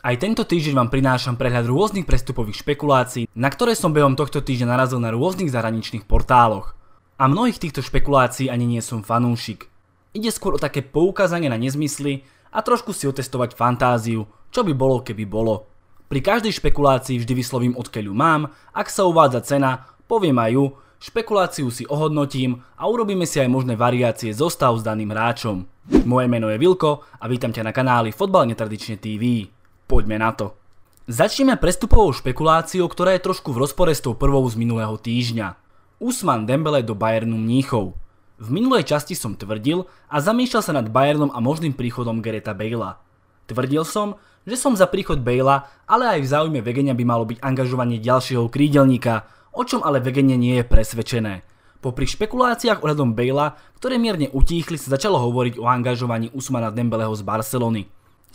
Aj tento týždeň vám prinášam prehľad rôznych prestupových špekulácií, na ktoré som behom tohto týždňa narazil na rôznych zahraničných portáloch. A mnohých týchto špekulácií ani nie som fanúšik. Ide skôr o také poukázanie na nezmysly a trošku si otestovať fantáziu, čo by bolo keby bolo. Pri každej špekulácii vždy vyslovím odkiaľ ju mám, ak sa uvádza cena, poviem aj ju, špekuláciu si ohodnotím a urobíme si aj možné variácie zostav s daným hráčom. Moje meno je Vilko a vítam ťa na kanáli Fotbal netradične TV poďme na to. Začneme prestupovou špekuláciou, ktorá je trošku v rozpore s tou prvou z minulého týždňa. Usman Dembele do Bayernu Mníchov. V minulej časti som tvrdil a zamýšľal sa nad Bayernom a možným príchodom Gereta Bejla. Tvrdil som, že som za príchod Bejla, ale aj v záujme Vegenia by malo byť angažovanie ďalšieho krídelníka, o čom ale Vegenie nie je presvedčené. Popri špekuláciách ohľadom Bejla, ktoré mierne utíchli, sa začalo hovoriť o angažovaní Usmana Dembeleho z Barcelony.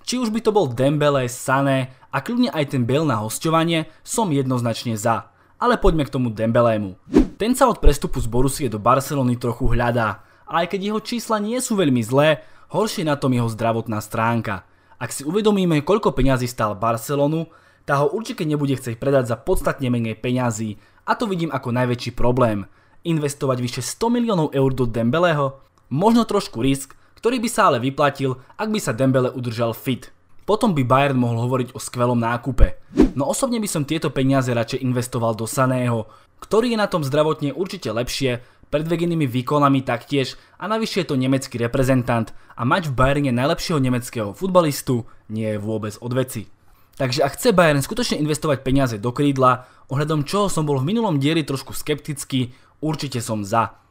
Či už by to bol Dembele, Sané a kľudne aj ten Bale na hosťovanie, som jednoznačne za. Ale poďme k tomu Dembelému. Ten sa od prestupu z Borussie do Barcelony trochu hľadá. A aj keď jeho čísla nie sú veľmi zlé, horšie na tom jeho zdravotná stránka. Ak si uvedomíme, koľko peňazí stál Barcelonu, tá ho určite nebude chcieť predať za podstatne menej peňazí a to vidím ako najväčší problém. Investovať vyše 100 miliónov eur do Dembeleho? Možno trošku risk, ktorý by sa ale vyplatil, ak by sa Dembele udržal fit. Potom by Bayern mohol hovoriť o skvelom nákupe. No osobne by som tieto peniaze radšej investoval do Saného, ktorý je na tom zdravotne určite lepšie, pred inými výkonami taktiež a navyše je to nemecký reprezentant a mať v Bayerne najlepšieho nemeckého futbalistu nie je vôbec odveci. Takže ak chce Bayern skutočne investovať peniaze do krídla, ohľadom čoho som bol v minulom dieli trošku skeptický, určite som za.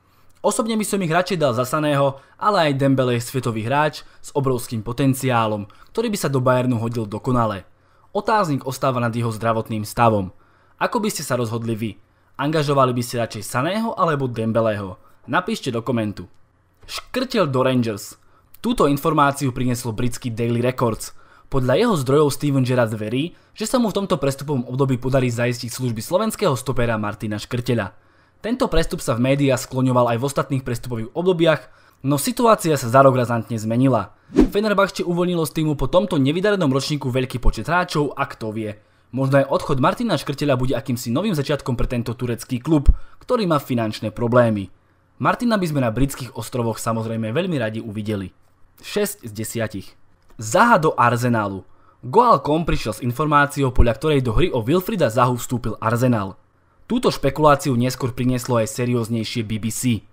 Osobne by som ich radšej dal zasaného, ale aj Dembele je svetový hráč s obrovským potenciálom, ktorý by sa do Bayernu hodil dokonale. Otáznik ostáva nad jeho zdravotným stavom. Ako by ste sa rozhodli vy? Angažovali by ste radšej Saného alebo Dembeleho? Napíšte do komentu. Škrtel do Rangers. Túto informáciu prinieslo britský Daily Records. Podľa jeho zdrojov Steven Gerrard verí, že sa mu v tomto prestupovom období podarí zaistiť služby slovenského stopera Martina Škrteľa. Tento prestup sa v médiách skloňoval aj v ostatných prestupových obdobiach, no situácia sa za rok razantne zmenila. Fenerbahče uvoľnilo z týmu po tomto nevydarenom ročníku veľký počet hráčov a kto vie. Možno aj odchod Martina Škrteľa bude akýmsi novým začiatkom pre tento turecký klub, ktorý má finančné problémy. Martina by sme na britských ostrovoch samozrejme veľmi radi uvideli. 6 z 10. Zaha do Arsenálu. Goal.com prišiel s informáciou, podľa ktorej do hry o Wilfrida Zahu vstúpil Arsenal. Túto špekuláciu neskôr prinieslo aj serióznejšie BBC.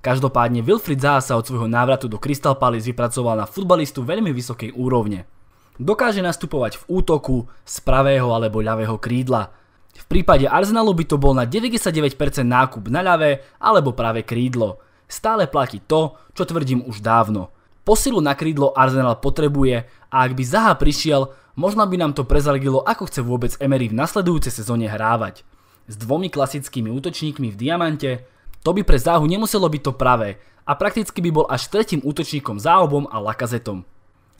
Každopádne Wilfried Zaha sa od svojho návratu do Crystal Palace vypracoval na futbalistu veľmi vysokej úrovne. Dokáže nastupovať v útoku z pravého alebo ľavého krídla. V prípade Arsenalu by to bol na 99% nákup na ľavé alebo práve krídlo. Stále platí to, čo tvrdím už dávno. Posilu na krídlo Arsenal potrebuje a ak by Zaha prišiel, možno by nám to prezradilo, ako chce vôbec Emery v nasledujúcej sezóne hrávať s dvomi klasickými útočníkmi v diamante, to by pre záhu nemuselo byť to pravé a prakticky by bol až tretím útočníkom záobom a lakazetom.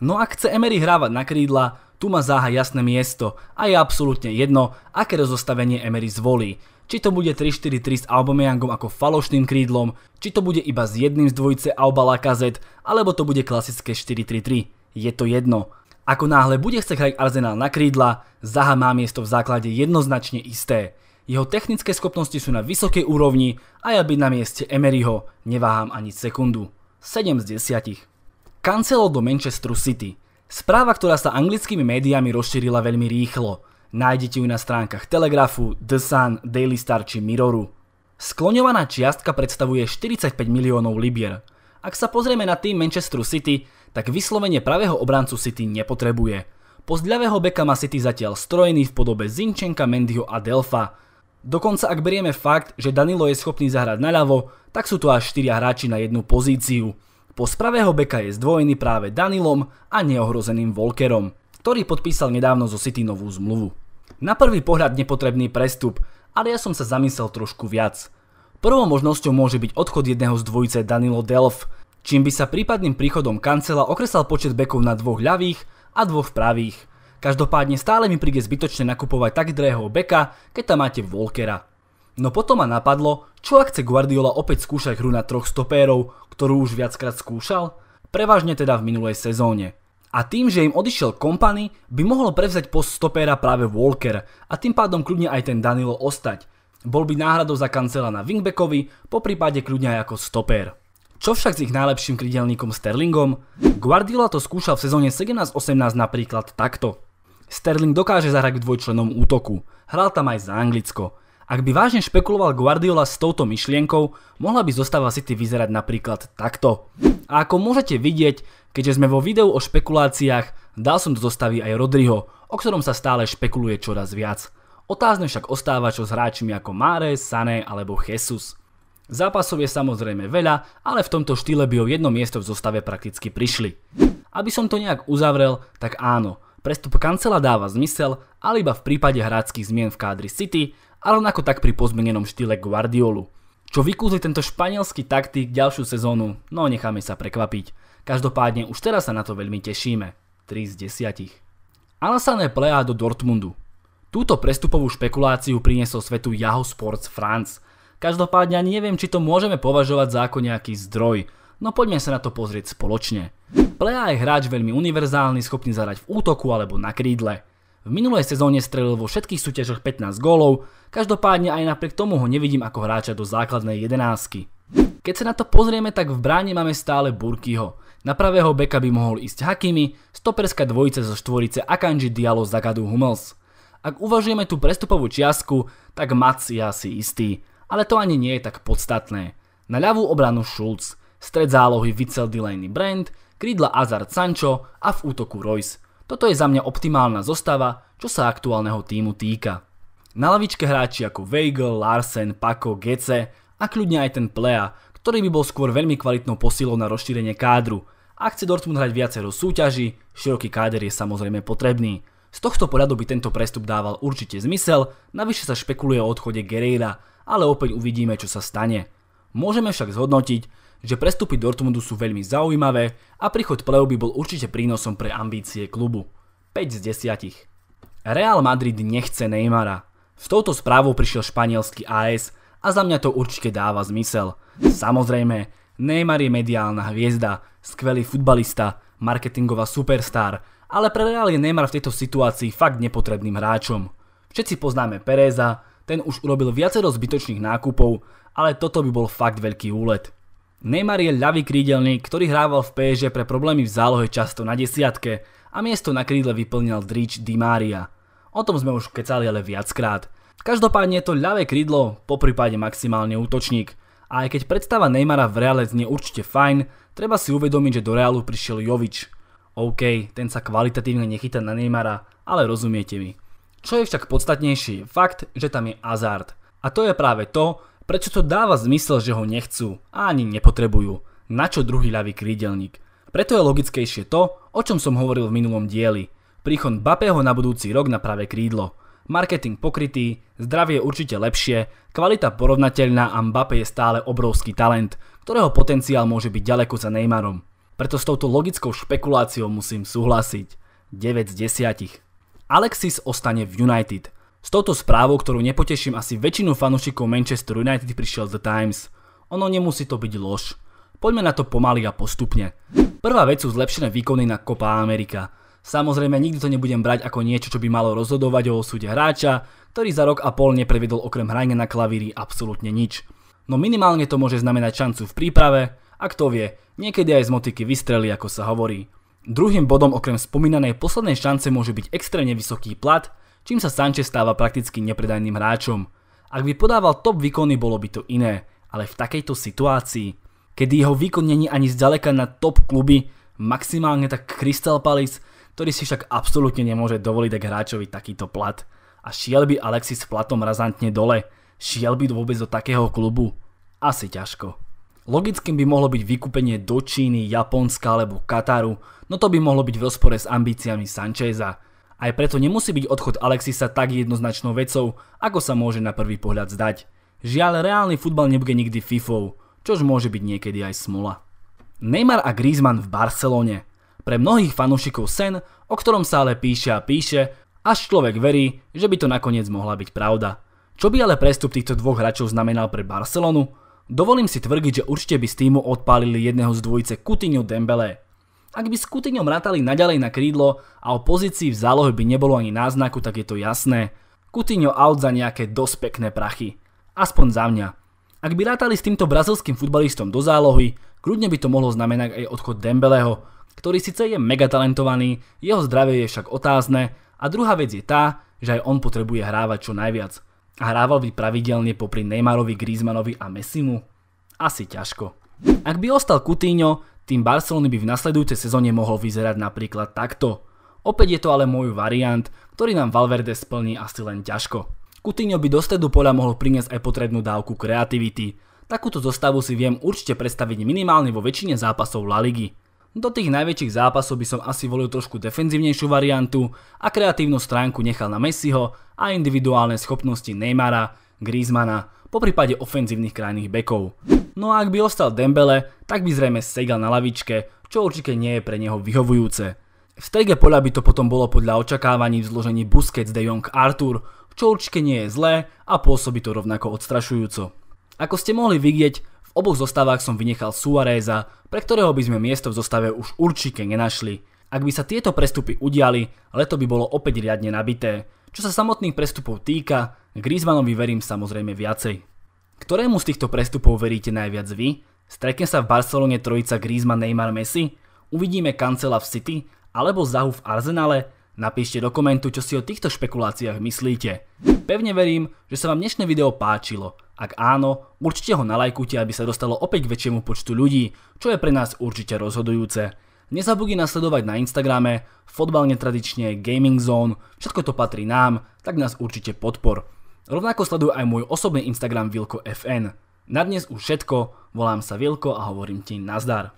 No ak chce Emery hrávať na krídla, tu má záha jasné miesto a je absolútne jedno, aké rozostavenie Emery zvolí. Či to bude 3-4-3 s Aubameyangom ako falošným krídlom, či to bude iba s jedným z dvojice Auba Lacazette, alebo to bude klasické 4-3-3. Je to jedno. Ako náhle bude chce hrať Arsenal na krídla, Zaha má miesto v základe jednoznačne isté. Jeho technické schopnosti sú na vysokej úrovni a ja byť na mieste Emeryho neváham ani sekundu. 7 z 10. Cancelo do Manchester City. Správa, ktorá sa anglickými médiami rozšírila veľmi rýchlo. Nájdete ju na stránkach Telegrafu, The Sun, Daily Star či Mirroru. Skloňovaná čiastka predstavuje 45 miliónov libier. Ak sa pozrieme na tým Manchesteru City, tak vyslovenie pravého obrancu City nepotrebuje. Pozdľavého beka má City zatiaľ strojený v podobe Zinčenka, Mendyho a Delfa, Dokonca ak berieme fakt, že Danilo je schopný zahrať naľavo, tak sú to až 4 hráči na jednu pozíciu. Po spravého beka je zdvojený práve Danilom a neohrozeným Volkerom, ktorý podpísal nedávno zo City novú zmluvu. Na prvý pohľad nepotrebný prestup, ale ja som sa zamyslel trošku viac. Prvou možnosťou môže byť odchod jedného z dvojice Danilo Delf, čím by sa prípadným príchodom Kancela okresal počet bekov na dvoch ľavých a dvoch pravých – Každopádne stále mi príde zbytočne nakupovať tak drahého beka, keď tam máte Volkera. No potom ma napadlo, čo ak chce Guardiola opäť skúšať hru na troch stopérov, ktorú už viackrát skúšal, prevažne teda v minulej sezóne. A tým, že im odišiel Kompany, by mohol prevzať post stopéra práve Walker a tým pádom kľudne aj ten Danilo ostať. Bol by náhradou za kancela na wingbackovi, po prípade kľudne aj ako stopér. Čo však s ich najlepším krydelníkom Sterlingom? Guardiola to skúšal v sezóne 17-18 napríklad takto. Sterling dokáže zahrať v dvojčlenom útoku. Hral tam aj za Anglicko. Ak by vážne špekuloval Guardiola s touto myšlienkou, mohla by zostava City vyzerať napríklad takto. A ako môžete vidieť, keďže sme vo videu o špekuláciách, dal som do zostavy aj Rodriho, o ktorom sa stále špekuluje čoraz viac. Otázne však ostáva čo s hráčmi ako Mare, Sané alebo Jesus. Zápasov je samozrejme veľa, ale v tomto štýle by o jedno miesto v zostave prakticky prišli. Aby som to nejak uzavrel, tak áno, Prestup Kancela dáva zmysel, ale iba v prípade hráckých zmien v kádri City a rovnako tak pri pozmenenom štýle Guardiolu. Čo vykúzli tento španielský taktik ďalšiu sezónu, no necháme sa prekvapiť. Každopádne už teraz sa na to veľmi tešíme. 3 z 10. Alassane Plea do Dortmundu. Túto prestupovú špekuláciu priniesol svetu Yahoo Sports France. Každopádne ani neviem, či to môžeme považovať za ako nejaký zdroj, no poďme sa na to pozrieť spoločne. Plea je hráč veľmi univerzálny, schopný zahrať v útoku alebo na krídle. V minulej sezóne strelil vo všetkých súťažoch 15 gólov, každopádne aj napriek tomu ho nevidím ako hráča do základnej jedenásky. Keď sa na to pozrieme, tak v bráne máme stále Burkyho. Na pravého beka by mohol ísť Hakimi, stoperská dvojica zo štvorice Akanji Diallo Zagadu Hummels. Ak uvažujeme tú prestupovú čiasku, tak Mac je asi istý, ale to ani nie je tak podstatné. Na ľavú obranu Schulz. Stred zálohy Witzel Delaney Brand, krídla Azard Sancho a v útoku Royce. Toto je za mňa optimálna zostava, čo sa aktuálneho týmu týka. Na lavičke hráči ako Weigl, Larsen, Paco, Gece a kľudne aj ten Plea, ktorý by bol skôr veľmi kvalitnou posilou na rozšírenie kádru. Ak chce Dortmund hrať viacero súťaží, široký káder je samozrejme potrebný. Z tohto poradu by tento prestup dával určite zmysel, navyše sa špekuluje o odchode Guerreira, ale opäť uvidíme, čo sa stane. Môžeme však zhodnotiť, že prestupy Dortmundu sú veľmi zaujímavé a príchod Pleu by bol určite prínosom pre ambície klubu. 5 z 10. Real Madrid nechce Neymara. S touto správou prišiel španielský AS a za mňa to určite dáva zmysel. Samozrejme, Neymar je mediálna hviezda, skvelý futbalista, marketingová superstar, ale pre Real je Neymar v tejto situácii fakt nepotrebným hráčom. Všetci poznáme Pereza, ten už urobil viacero zbytočných nákupov ale toto by bol fakt veľký úlet. Neymar je ľavý krídelný, ktorý hrával v PSG pre problémy v zálohe často na desiatke a miesto na krídle vyplnil drič Di Maria. O tom sme už kecali ale viackrát. Každopádne je to ľavé krídlo, po prípade maximálne útočník. A aj keď predstava Neymara v reale znie určite fajn, treba si uvedomiť, že do reálu prišiel Jovič. OK, ten sa kvalitatívne nechytá na Neymara, ale rozumiete mi. Čo je však podstatnejší je fakt, že tam je Hazard. A to je práve to, Prečo to dáva zmysel, že ho nechcú a ani nepotrebujú? Na čo druhý ľavý krídelník? Preto je logickejšie to, o čom som hovoril v minulom dieli. Príchod Bapého na budúci rok na pravé krídlo. Marketing pokrytý, zdravie určite lepšie, kvalita porovnateľná a Mbappé je stále obrovský talent, ktorého potenciál môže byť ďaleko za Neymarom. Preto s touto logickou špekuláciou musím súhlasiť. 9 z 10. Alexis ostane v United. S touto správou, ktorú nepoteším asi väčšinu fanúšikov Manchester United, prišiel The Times. Ono nemusí to byť lož. Poďme na to pomaly a postupne. Prvá vec sú zlepšené výkony na Copa America. Samozrejme, nikdy to nebudem brať ako niečo, čo by malo rozhodovať o osude hráča, ktorý za rok a pol neprevedol okrem hrania na klavíri absolútne nič. No minimálne to môže znamenať šancu v príprave, a kto vie, niekedy aj z motiky vystrelí, ako sa hovorí. Druhým bodom okrem spomínanej poslednej šance môže byť extrémne vysoký plat, čím sa Sanchez stáva prakticky nepredajným hráčom. Ak by podával top výkony, bolo by to iné, ale v takejto situácii, kedy jeho výkon není ani zďaleka na top kluby, maximálne tak Crystal Palace, ktorý si však absolútne nemôže dovoliť ak hráčovi takýto plat. A šiel by Alexis s platom razantne dole, šiel by vôbec do takého klubu? Asi ťažko. Logickým by mohlo byť vykúpenie do Číny, Japonska alebo Kataru, no to by mohlo byť v rozpore s ambíciami Sancheza. Aj preto nemusí byť odchod Alexisa tak jednoznačnou vecou, ako sa môže na prvý pohľad zdať. Žiaľ, reálny futbal nebude nikdy fifou, čož môže byť niekedy aj smola. Neymar a Griezmann v Barcelone. Pre mnohých fanúšikov sen, o ktorom sa ale píše a píše, až človek verí, že by to nakoniec mohla byť pravda. Čo by ale prestup týchto dvoch hráčov znamenal pre Barcelonu? Dovolím si tvrdiť, že určite by z týmu odpálili jedného z dvojice Coutinho Dembele. Ak by s Kutiňom rátali naďalej na krídlo a o pozícii v zálohe by nebolo ani náznaku, tak je to jasné. Kutiňo out za nejaké dosť pekné prachy. Aspoň za mňa. Ak by rátali s týmto brazilským futbalistom do zálohy, kľudne by to mohlo znamenať aj odchod Dembeleho, ktorý síce je mega talentovaný, jeho zdravie je však otázne a druhá vec je tá, že aj on potrebuje hrávať čo najviac. A hrával by pravidelne popri Neymarovi, Griezmannovi a Messimu? Asi ťažko. Ak by ostal Coutinho, tým Barcelony by v nasledujúcej sezóne mohol vyzerať napríklad takto. Opäť je to ale môj variant, ktorý nám Valverde splní asi len ťažko. Coutinho by do stredu poľa mohol priniesť aj potrebnú dávku kreativity. Takúto zostavu si viem určite predstaviť minimálne vo väčšine zápasov La Ligy. Do tých najväčších zápasov by som asi volil trošku defenzívnejšiu variantu a kreatívnu stránku nechal na Messiho a individuálne schopnosti Neymara, Griezmana, po prípade ofenzívnych krajných bekov. No a ak by ostal Dembele, tak by zrejme Segal na lavičke, čo určite nie je pre neho vyhovujúce. V strege poľa by to potom bolo podľa očakávaní v zložení Busquets, De Jong, Arthur, čo určite nie je zlé a pôsobí to rovnako odstrašujúco. Ako ste mohli vidieť, v oboch zostávach som vynechal Suareza, pre ktorého by sme miesto v zostave už určite nenašli. Ak by sa tieto prestupy udiali, leto by bolo opäť riadne nabité. Čo sa samotných prestupov týka, Griezmannovi verím samozrejme viacej ktorému z týchto prestupov veríte najviac vy? Stretne sa v Barcelone trojica Griezmann, Neymar, Messi? Uvidíme Kancela v City alebo Zahu v Arsenale? Napíšte do komentu, čo si o týchto špekuláciách myslíte. Pevne verím, že sa vám dnešné video páčilo. Ak áno, určite ho nalajkujte, aby sa dostalo opäť k väčšiemu počtu ľudí, čo je pre nás určite rozhodujúce. Nezabudni nasledovať na Instagrame, fotbal netradične, Gaming Zone, všetko to patrí nám, tak nás určite podpor. Rovnako sleduj aj môj osobný Instagram Vilko FN. Na dnes už všetko, volám sa Vilko a hovorím ti nazdar.